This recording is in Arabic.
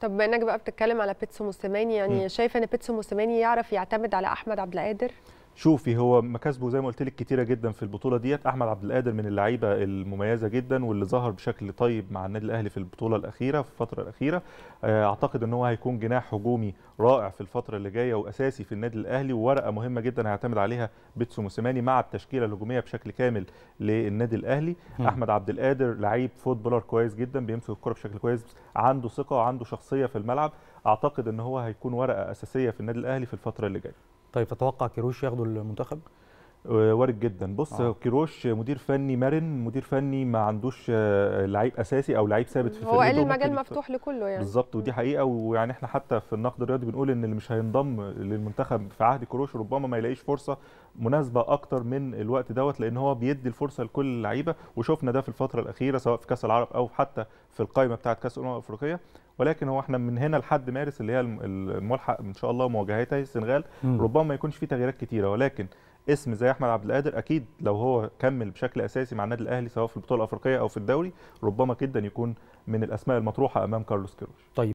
طب بما انك بقى بتتكلم على بيتسو موسيماني يعني م. شايف ان بيتسو موسيماني يعرف يعتمد على احمد عبد القادر شوفي هو مكاسبه زي ما قلت لك كتيره جدا في البطوله ديت احمد عبد القادر من اللعيبه المميزه جدا واللي ظهر بشكل طيب مع النادي الاهلي في البطوله الاخيره في الفتره الاخيره آه، اعتقد ان هو هيكون جناح هجومي رائع في الفتره اللي جايه واساسي في النادي الاهلي وورقه مهمه جدا هيعتمد عليها بيتسو موسيماني مع التشكيله الهجوميه بشكل كامل للنادي الاهلي م. احمد عبد القادر لعيب فوتبولر كويس جدا بيمسك الكره بشكل كويس عنده ثقه وعنده شخصيه في الملعب اعتقد ان هو هيكون ورقه اساسيه في النادي الاهلي في الفتره اللي جايه طيب تتوقع كيروش ياخدوا المنتخب؟ آه، وارد جدا بص آه. كيروش مدير فني مرن مدير فني ما عندوش آه، لعيب اساسي او لعيب ثابت في الفريق هو قال المجال مفتوح لكله يعني بالظبط ودي حقيقه ويعني احنا حتى في النقد الرياضي بنقول ان اللي مش هينضم للمنتخب في عهد كيروش ربما ما يلاقيش فرصه مناسبه اكتر من الوقت دوت لان هو بيدي الفرصه لكل اللعيبه وشفنا ده في الفتره الاخيره سواء في كاس العرب او حتى في القائمه بتاعه كاس الامم الافريقيه ولكن هو احنا من هنا لحد مارس اللي هي الملحق ان شاء الله مواجهتها السنغال ربما ما يكونش في تغييرات كتيره ولكن اسم زي احمد عبد القادر اكيد لو هو كمل بشكل اساسي مع النادي الاهلي سواء في البطوله الافريقيه او في الدوري ربما جدا يكون من الاسماء المطروحه امام كارلوس كيروش طيب